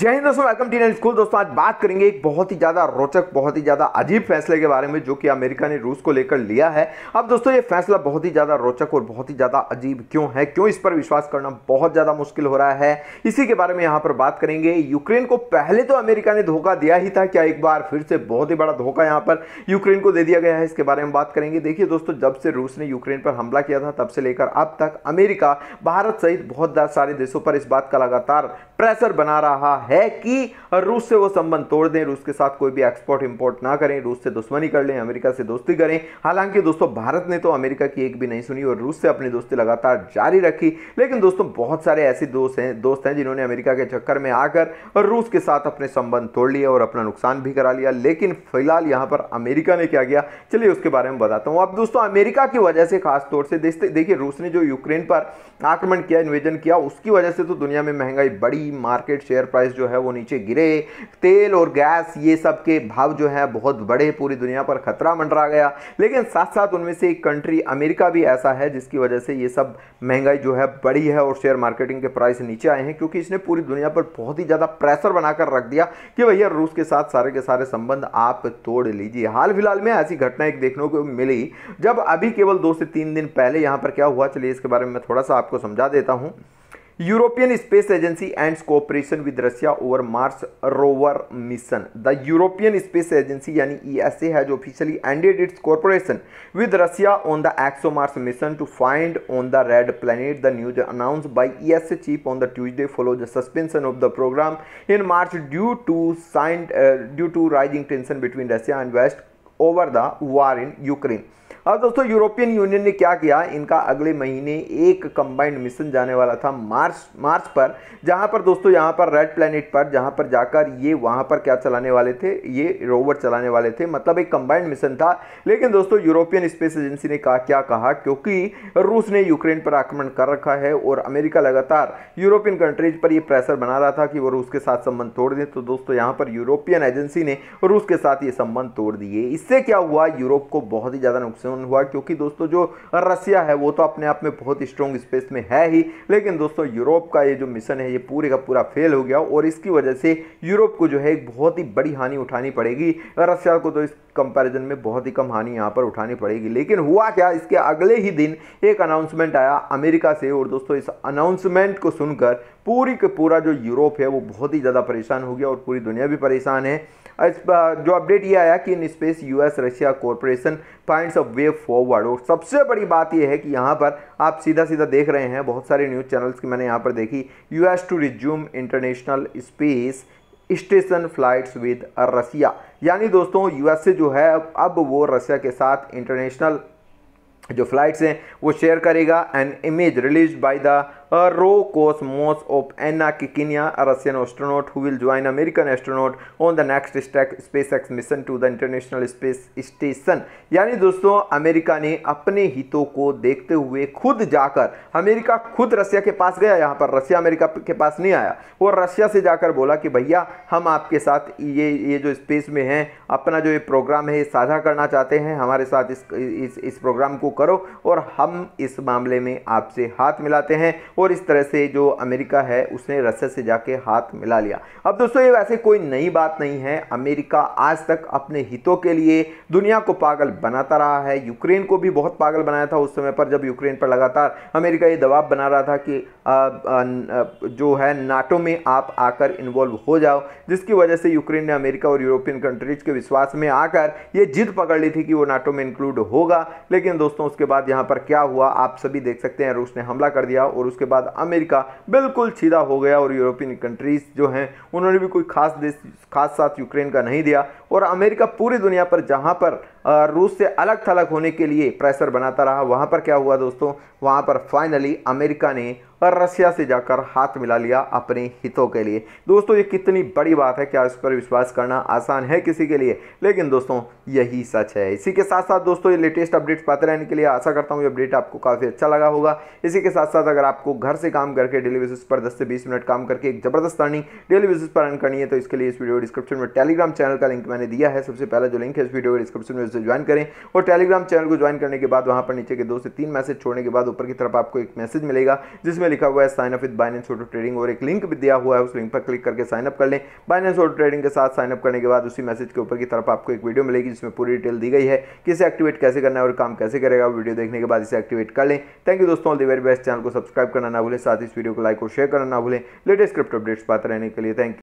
जय हिंद दोस्तों welcome T school दोस्तों आज बात करेंगे एक बहुत ही ज़्यादा रोचक बहुत ही ज़्यादा अजीब फैसले के बारे में जो कि अमेरिका ने रूस को लेकर लिया है अब दोस्तों ये फैसला बहुत ही ज़्यादा रोचक और बहुत ही ज़्यादा अजीब क्यों है क्यों इस पर विश्वास करना बहुत ज़्यादा मुश्किल हो रहा है इसी के बारे में यहाँ पर बात करेंगे यूक्रेन को पहले तो अमेरिका ने धोखा दिया ही था क्या एक बार फिर से बहुत ही बड़ा धोखा यहाँ पर यूक्रेन को दे दिया गया है इसके बारे में बात करेंगे देखिए दोस्तों जब से रूस ने यूक्रेन पर हमला किया था तब से लेकर अब तक अमेरिका भारत सहित बहुत सारे देशों पर इस बात का लगातार प्रेशर बना रहा है कि रूस से वो संबंध तोड़ दें रूस के साथ कोई भी एक्सपोर्ट इंपोर्ट ना करें रूस से दुश्मनी कर लें अमेरिका से दोस्ती करें हालांकि दोस्तों भारत ने तो अमेरिका की एक भी नहीं सुनी और रूस से अपनी दोस्ती लगातार जारी रखी लेकिन दोस्तों बहुत सारे ऐसे दोस्त हैं दोस्त हैं जिन्होंने अमेरिका के चक्कर में आकर रूस के साथ अपने संबंध तोड़ लिए और अपना नुकसान भी करा लिया लेकिन फिलहाल यहाँ पर अमेरिका ने क्या किया चलिए उसके बारे में बताता हूँ अब दोस्तों अमेरिका की वजह से खासतौर से देखिए रूस ने जो यूक्रेन पर आक्रमण किया इन्वेजन किया उसकी वजह से तो दुनिया में महंगाई बढ़ी कि मार्केट शेयर प्राइस जो है वो नीचे गिरे तेल और गैस ये सब के भाव जो है बहुत बड़े पूरी दुनिया पर खतरा मंडरा गया लेकिन साथ साथ उनमें से एक कंट्री अमेरिका भी ऐसा है जिसकी वजह से ये सब महंगाई जो है बड़ी है और शेयर मार्केटिंग के प्राइस नीचे आए हैं क्योंकि इसने पूरी दुनिया पर बहुत ही ज़्यादा प्रेशर बनाकर रख दिया कि भैया रूस के साथ सारे के सारे संबंध आप तोड़ लीजिए हाल फिलहाल में ऐसी घटना एक देखने को मिली जब अभी केवल दो से तीन दिन पहले यहाँ पर क्या हुआ चलिए इसके बारे में मैं थोड़ा सा आपको समझा देता हूँ European Space Agency and cooperation with Russia over Mars rover mission the European Space Agency यानी E S A has officially ended its corporation with Russia on the ExoMars mission to find on the red planet the news announce by E S A chief on the Tuesday follow the suspension of the program in March due to signed due to rising tension between Russia and waste over the war in Ukraine अब हाँ, दोस्तों European union ने क्या किया इनका अगले महीने एक कंबाइंड मिशन जाने वाला था मार्स मार्स पर जहाँ पर दोस्तों यहाँ पर रेड प्लेनेट पर जहाँ पर जाकर ये वहाँ पर क्या चलाने वाले थे ये रोवर चलाने वाले थे मतलब एक कंबाइंड मिशन था लेकिन दोस्तों यूरोपियन स्पेस एजेंसी ने कहा क्या कहा क्योंकि रूस ने यूक्रेन पर आक्रमण कर रखा है और अमेरिका लगातार यूरोपियन कंट्रीज पर यह प्रेशर बना रहा था कि वो रूस के साथ संबंध तोड़ दें तो दोस्तों यहाँ पर यूरोपियन एजेंसी ने रूस के साथ ये संबंध तोड़ दिए इससे क्या हुआ यूरोप को बहुत ही ज़्यादा नुकसान डाउन हुआ क्योंकि दोस्तों जो रसिया है वो तो अपने आप में बहुत स्ट्रॉन्ग स्पेस में है ही लेकिन दोस्तों यूरोप का ये जो मिशन है ये पूरे का पूरा फेल हो गया और इसकी वजह से यूरोप को जो है एक बहुत ही बड़ी हानि उठानी पड़ेगी रसिया को तो इस कंपैरिजन में बहुत ही कम हानि यहाँ पर उठानी पड़ेगी लेकिन हुआ क्या इसके अगले ही दिन एक अनाउंसमेंट आया अमेरिका से और दोस्तों इस अनाउंसमेंट को सुनकर पूरी के पूरा जो यूरोप है वो बहुत ही ज़्यादा परेशान हो गया और पूरी दुनिया भी परेशान है जो अपडेट ये आया कि in space US Russia corporation points of way forward और सबसे बड़ी बात यह है कि यहाँ पर आप सीधा सीधा देख रहे हैं बहुत सारे न्यूज़ चैनल्स की मैंने यहाँ पर देखी US to resume International Space Station flights with Russia यानी दोस्तों यूएसए जो है अब वो रसिया के साथ इंटरनेशनल जो फ्लाइट्स हैं वो शेयर करेगा an image release by the Roscosmos uh, Rokosmos of Anna Russian astronaut who will join American astronaut on the next stake SpaceX mission to the International Space Station यानी दोस्तों America ने अपने हितों को देखते हुए खुद जाकर अमेरिका खुद रशिया के पास गया यहाँ पर रशिया अमेरिका के पास नहीं आया और रशिया से जाकर बोला कि भैया हम आपके साथ ये ये जो स्पेस में हैं अपना जो ये प्रोग्राम है ये साझा करना चाहते हैं हमारे साथ इस इस, इस प्रोग्राम को करो और हम इस मामले में आपसे हाथ मिलाते हैं और इस तरह से जो अमेरिका है उसने रसिया से जाके हाथ मिला लिया अब दोस्तों ये वैसे कोई नई बात नहीं है अमेरिका आज तक अपने हितों के लिए दुनिया को पागल बनाता रहा है यूक्रेन को भी बहुत पागल बनाया था उस समय पर जब यूक्रेन पर लगातार अमेरिका ये दबाव बना रहा था कि आ, आ, जो है नाटो में आप आकर इन्वॉल्व हो जाओ जिसकी वजह से यूक्रेन ने अमेरिका और यूरोपियन कंट्रीज के विश्वास में आकर ये जिद पकड़ ली थी कि वो नाटो में इंक्लूड होगा लेकिन दोस्तों उसके बाद यहाँ पर क्या हुआ आप सभी देख सकते हैं रूस ने हमला कर दिया और उसके के बाद अमेरिका बिल्कुल सीधा हो गया और यूरोपियन कंट्रीज़ जो हैं उन्होंने भी कोई खास देश खास साथ यूक्रेन का नहीं दिया और अमेरिका पूरी दुनिया पर जहाँ पर रूस से अलग थलग होने के लिए प्रेशर बनाता रहा वहाँ पर क्या हुआ दोस्तों वहाँ पर फाइनली अमेरिका ने और रसिया से जाकर हाथ मिला लिया अपने हितों के लिए दोस्तों ये कितनी बड़ी बात है क्या इस पर विश्वास करना आसान है किसी के लिए लेकिन दोस्तों यही सच है इसी के साथ साथ दोस्तों ये लेटेस्ट अपडेट्स पाते रहने के लिए आशा करता हूँ ये अपडेट आपको काफ़ी अच्छा लगा होगा इसी के साथ साथ अगर आपको घर से काम करके डेली बेसिस पर दस से बीस मिनट काम करके एक ज़बरदस्त अर्निंग डेली बेसिस पर अर्न करनी है तो इसके लिए इस वीडियो डिस्क्रिप्शन में टेलीग्राम चैनल का लिंक मैंने दिया है सबसे पहला जो लिंक है इस वीडियो डिस्क्रिप्शन में उसे ज्वाइन करें और टेलीग्राम चैनल को ज्वाइन करने के बाद वहाँ पर नीचे के दो से तीन मैसेज छोड़ने के बाद ऊपर की तरफ आपको एक मैसेज मिलेगा जिसमें में लिखा हुआ है sign up with Binance auto trading और एक लिंक भी दिया हुआ है उस लिंक पर क्लिक करके साइन अप कर लें बाइनेंस ऑटो ट्रेडिंग के साथ साइन अप करने के बाद उसी मैसेज के ऊपर की तरफ आपको एक वीडियो मिलेगी जिसमें पूरी डिटेल दी गई है कि इसे एक्टिवेट कैसे करना है और काम कैसे करेगा वीडियो देखने के बाद इसे एक्टिवेट कर लें थैंक यू दोस्तों all the very best channel को सब्सक्राइब करना ना भूलें साथ ही इस वीडियो को लाइक और शेयर करना ना भूलें लेटेस्ट क्रिप्ट अपडेट्स पाते रहने के लिए थैंक यू